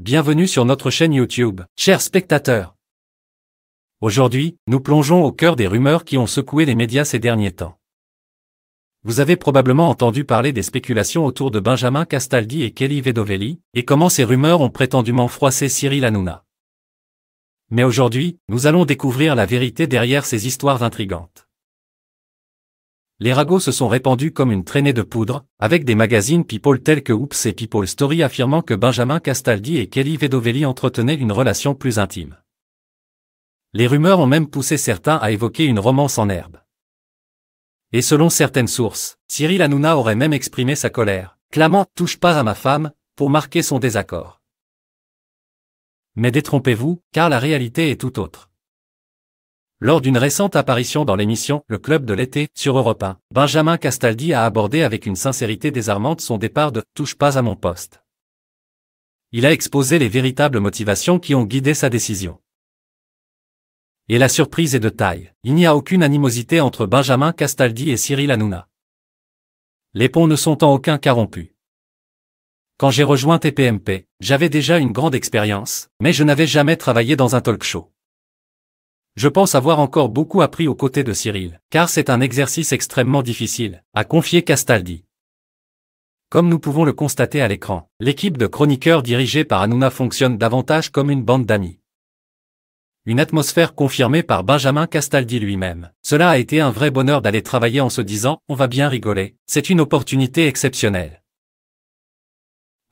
Bienvenue sur notre chaîne YouTube, chers spectateurs. Aujourd'hui, nous plongeons au cœur des rumeurs qui ont secoué les médias ces derniers temps. Vous avez probablement entendu parler des spéculations autour de Benjamin Castaldi et Kelly Vedovelli, et comment ces rumeurs ont prétendument froissé Cyril Hanouna. Mais aujourd'hui, nous allons découvrir la vérité derrière ces histoires intrigantes les ragots se sont répandus comme une traînée de poudre, avec des magazines People tels que Oops et People Story affirmant que Benjamin Castaldi et Kelly Vedovelli entretenaient une relation plus intime. Les rumeurs ont même poussé certains à évoquer une romance en herbe. Et selon certaines sources, Cyril Hanouna aurait même exprimé sa colère, clamant « Touche pas à ma femme » pour marquer son désaccord. Mais détrompez-vous, car la réalité est tout autre. Lors d'une récente apparition dans l'émission Le Club de l'été sur Europe 1, Benjamin Castaldi a abordé avec une sincérité désarmante son départ de Touche pas à mon poste. Il a exposé les véritables motivations qui ont guidé sa décision. Et la surprise est de taille. Il n'y a aucune animosité entre Benjamin Castaldi et Cyril Hanouna. Les ponts ne sont en aucun cas rompus. Quand j'ai rejoint TPMP, j'avais déjà une grande expérience, mais je n'avais jamais travaillé dans un talk show. Je pense avoir encore beaucoup appris aux côtés de Cyril, car c'est un exercice extrêmement difficile, a confié Castaldi. Comme nous pouvons le constater à l'écran, l'équipe de chroniqueurs dirigée par Hanouna fonctionne davantage comme une bande d'amis. Une atmosphère confirmée par Benjamin Castaldi lui-même. Cela a été un vrai bonheur d'aller travailler en se disant « on va bien rigoler, c'est une opportunité exceptionnelle ».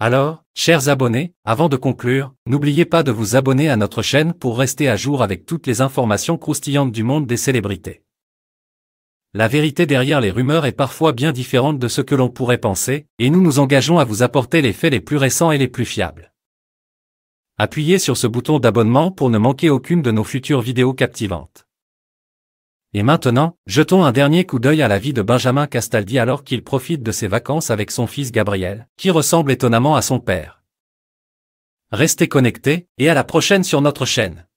Alors, chers abonnés, avant de conclure, n'oubliez pas de vous abonner à notre chaîne pour rester à jour avec toutes les informations croustillantes du monde des célébrités. La vérité derrière les rumeurs est parfois bien différente de ce que l'on pourrait penser, et nous nous engageons à vous apporter les faits les plus récents et les plus fiables. Appuyez sur ce bouton d'abonnement pour ne manquer aucune de nos futures vidéos captivantes. Et maintenant, jetons un dernier coup d'œil à la vie de Benjamin Castaldi alors qu'il profite de ses vacances avec son fils Gabriel, qui ressemble étonnamment à son père. Restez connectés, et à la prochaine sur notre chaîne.